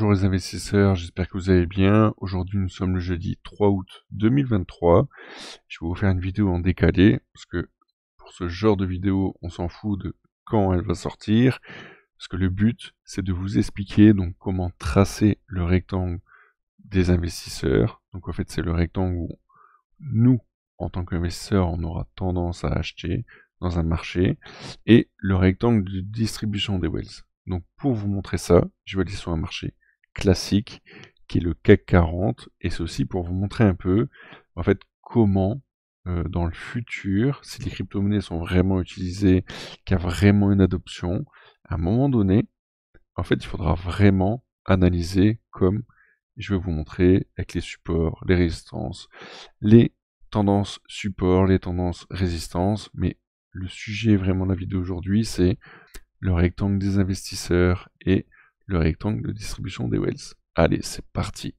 Bonjour les investisseurs, j'espère que vous allez bien. Aujourd'hui nous sommes le jeudi 3 août 2023. Je vais vous faire une vidéo en décalé, parce que pour ce genre de vidéo on s'en fout de quand elle va sortir, parce que le but c'est de vous expliquer donc comment tracer le rectangle des investisseurs. Donc en fait c'est le rectangle où nous, en tant qu'investisseurs, on aura tendance à acheter dans un marché, et le rectangle de distribution des wells. Donc pour vous montrer ça, je vais aller sur un marché classique qui est le CAC 40 et ceci pour vous montrer un peu en fait comment euh, dans le futur, si les crypto-monnaies sont vraiment utilisées, qu'il y a vraiment une adoption, à un moment donné, en fait, il faudra vraiment analyser comme je vais vous montrer avec les supports, les résistances, les tendances support, les tendances résistances, mais le sujet vraiment de la vidéo aujourd'hui, c'est le rectangle des investisseurs et le rectangle de distribution des Wells. Allez, c'est parti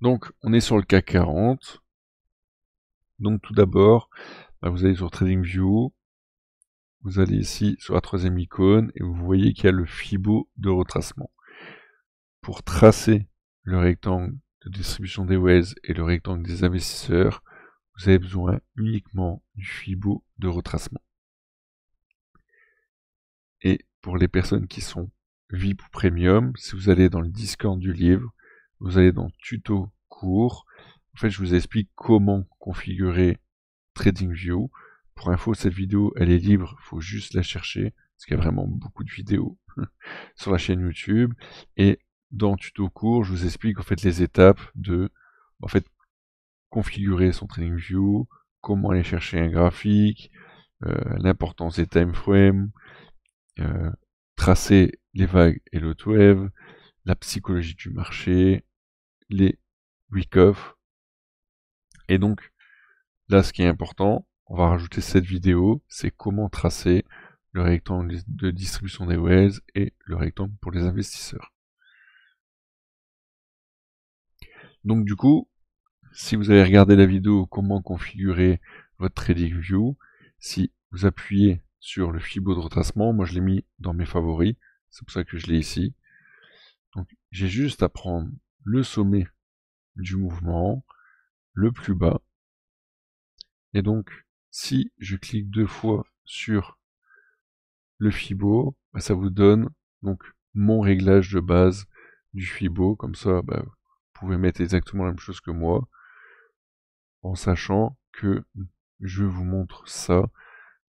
Donc, on est sur le CAC 40. Donc, tout d'abord, bah, vous allez sur TradingView. Vous allez ici sur la troisième icône et vous voyez qu'il y a le FIBO de retracement. Pour tracer le rectangle de distribution des wells et le rectangle des investisseurs, vous avez besoin uniquement du FIBO de retracement. Et pour les personnes qui sont VIP ou Premium, si vous allez dans le Discord du livre, vous allez dans Tuto cours, en fait je vous explique comment configurer TradingView. Pour info, cette vidéo elle est libre, faut juste la chercher, parce qu'il y a vraiment beaucoup de vidéos sur la chaîne YouTube. Et dans tuto court, je vous explique en fait les étapes de en fait configurer son training view, comment aller chercher un graphique, euh, l'importance des timeframes, euh, tracer les vagues et le wave la psychologie du marché, les week-off. Et donc là, ce qui est important, on va rajouter cette vidéo, c'est comment tracer le rectangle de distribution des whales et le rectangle pour les investisseurs. Donc du coup, si vous avez regardé la vidéo comment configurer votre trading view, si vous appuyez sur le fibo de retracement, moi je l'ai mis dans mes favoris, c'est pour ça que je l'ai ici. Donc j'ai juste à prendre le sommet du mouvement, le plus bas. Et donc si je clique deux fois sur le Fibo, bah, ça vous donne donc mon réglage de base du Fibo, comme ça bah, vous pouvez mettre exactement la même chose que moi, en sachant que je vous montre ça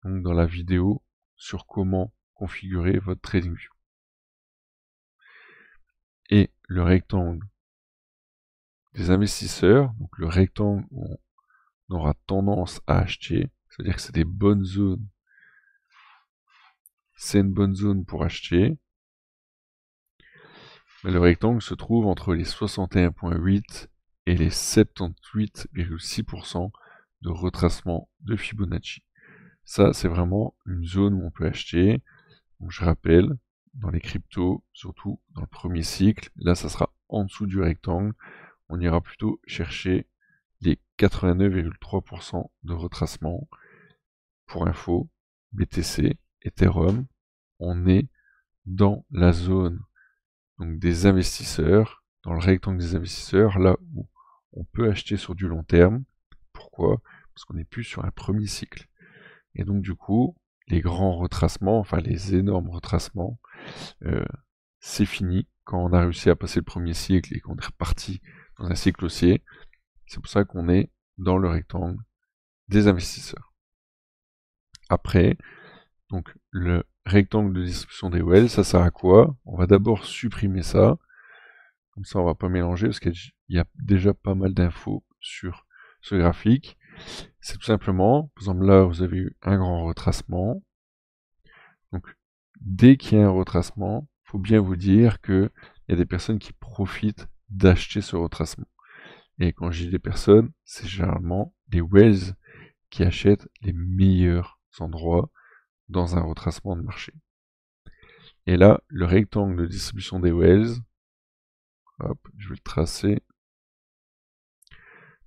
dans la vidéo sur comment configurer votre trading view. Et le rectangle des investisseurs, donc le rectangle où on aura tendance à acheter, c'est-à-dire que c'est des bonnes zones. C'est une bonne zone pour acheter. Le rectangle se trouve entre les 61,8 et les 78,6% de retracement de Fibonacci. Ça, c'est vraiment une zone où on peut acheter. je rappelle, dans les cryptos, surtout dans le premier cycle, là, ça sera en dessous du rectangle. On ira plutôt chercher les 89,3% de retracement. Pour info, BTC, Ethereum, on est dans la zone donc des investisseurs, dans le rectangle des investisseurs, là où on peut acheter sur du long terme. Pourquoi Parce qu'on n'est plus sur un premier cycle. Et donc du coup, les grands retracements, enfin les énormes retracements, euh, c'est fini quand on a réussi à passer le premier cycle et qu'on est reparti dans un cycle haussier. C'est pour ça qu'on est dans le rectangle des investisseurs. Après, donc le rectangle de distribution des wells, ça sert à quoi On va d'abord supprimer ça. Comme ça, on va pas mélanger parce qu'il y a déjà pas mal d'infos sur ce graphique. C'est tout simplement, par exemple là, vous avez eu un grand retracement. Donc, dès qu'il y a un retracement, faut bien vous dire qu'il y a des personnes qui profitent d'acheter ce retracement. Et quand je dis des personnes, c'est généralement des wells qui achètent les meilleurs endroits dans un retracement de marché. Et là, le rectangle de distribution des Wells, hop, je vais le tracer.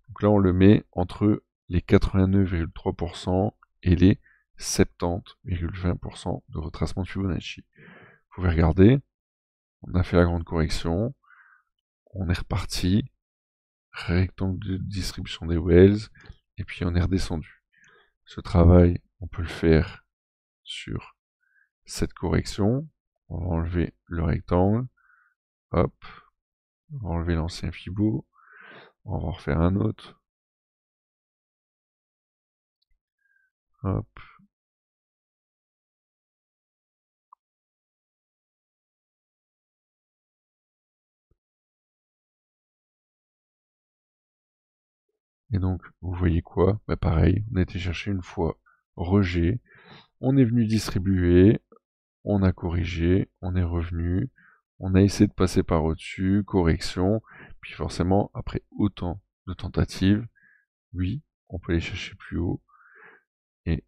Donc là, on le met entre les 89,3% et les 70,20% de retracement de Fibonacci. Vous pouvez regarder, on a fait la grande correction, on est reparti, rectangle de distribution des Wells, et puis on est redescendu. Ce travail, on peut le faire sur cette correction. On va enlever le rectangle. Hop. On va enlever l'ancien fibo. On va refaire un autre. Hop. Et donc, vous voyez quoi bah Pareil, on a été chercher une fois rejet, on est venu distribuer, on a corrigé, on est revenu, on a essayé de passer par au-dessus, correction, puis forcément, après autant de tentatives, oui, on peut aller chercher plus haut. Et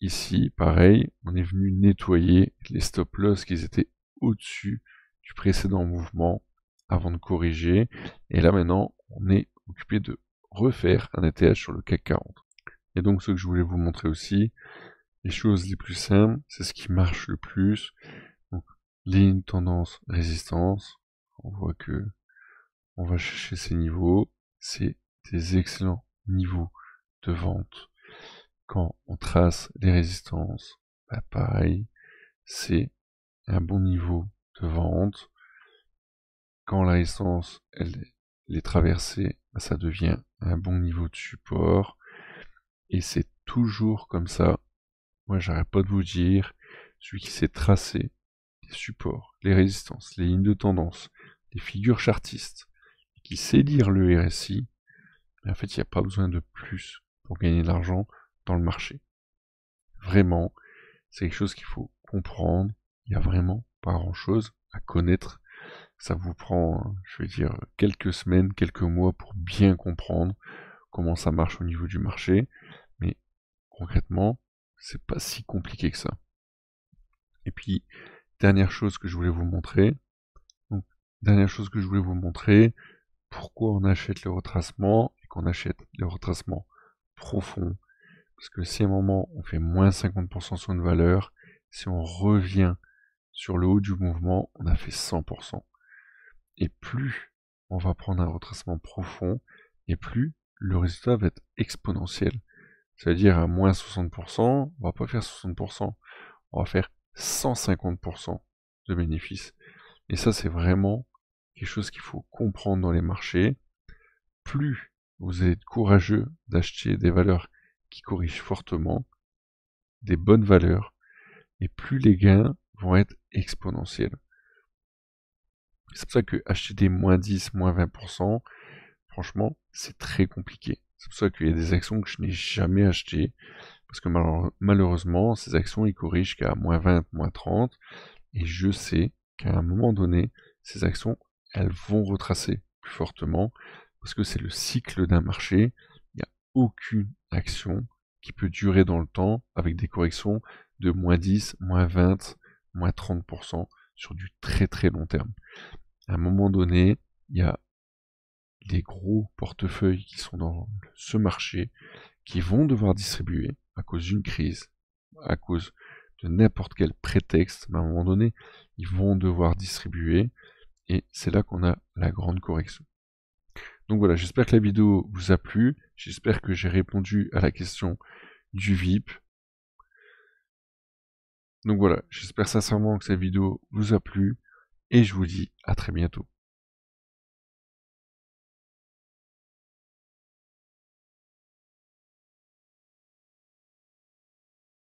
ici, pareil, on est venu nettoyer les stop loss qui étaient au-dessus du précédent mouvement avant de corriger. Et là maintenant, on est occupé de refaire un ETH sur le CAC 40. Et donc ce que je voulais vous montrer aussi, les choses les plus simples, c'est ce qui marche le plus. Donc, ligne, tendance, résistance. On voit que on va chercher ces niveaux. C'est des excellents niveaux de vente. Quand on trace les résistances, bah, pareil, c'est un bon niveau de vente. Quand la résistance, elle, les est traversée, bah, ça devient un bon niveau de support. Et c'est toujours comme ça moi, j'arrête pas de vous dire, celui qui sait tracer les supports, les résistances, les lignes de tendance, les figures chartistes, qui sait lire le RSI, en fait, il n'y a pas besoin de plus pour gagner de l'argent dans le marché. Vraiment, c'est quelque chose qu'il faut comprendre. Il n'y a vraiment pas grand-chose à connaître. Ça vous prend, hein, je vais dire, quelques semaines, quelques mois pour bien comprendre comment ça marche au niveau du marché. Mais concrètement, c'est pas si compliqué que ça. Et puis, dernière chose que je voulais vous montrer. dernière chose que je voulais vous montrer, pourquoi on achète le retracement et qu'on achète le retracement profond. Parce que si à un moment on fait moins 50% sur une valeur, si on revient sur le haut du mouvement, on a fait 100%. Et plus on va prendre un retracement profond, et plus le résultat va être exponentiel. C'est-à-dire à euh, moins 60%, on va pas faire 60%, on va faire 150% de bénéfices. Et ça, c'est vraiment quelque chose qu'il faut comprendre dans les marchés. Plus vous êtes courageux d'acheter des valeurs qui corrigent fortement, des bonnes valeurs, et plus les gains vont être exponentiels. C'est pour ça que acheter des moins 10, moins 20%, franchement, c'est très compliqué. C'est pour ça qu'il y a des actions que je n'ai jamais achetées. Parce que malheureusement, ces actions, ils corrigent qu'à moins 20, moins 30. Et je sais qu'à un moment donné, ces actions, elles vont retracer plus fortement. Parce que c'est le cycle d'un marché. Il n'y a aucune action qui peut durer dans le temps avec des corrections de moins 10, moins 20, moins 30% sur du très très long terme. À un moment donné, il y a des gros portefeuilles qui sont dans ce marché, qui vont devoir distribuer à cause d'une crise, à cause de n'importe quel prétexte, mais à un moment donné, ils vont devoir distribuer, et c'est là qu'on a la grande correction. Donc voilà, j'espère que la vidéo vous a plu, j'espère que j'ai répondu à la question du VIP. Donc voilà, j'espère sincèrement que cette vidéo vous a plu, et je vous dis à très bientôt.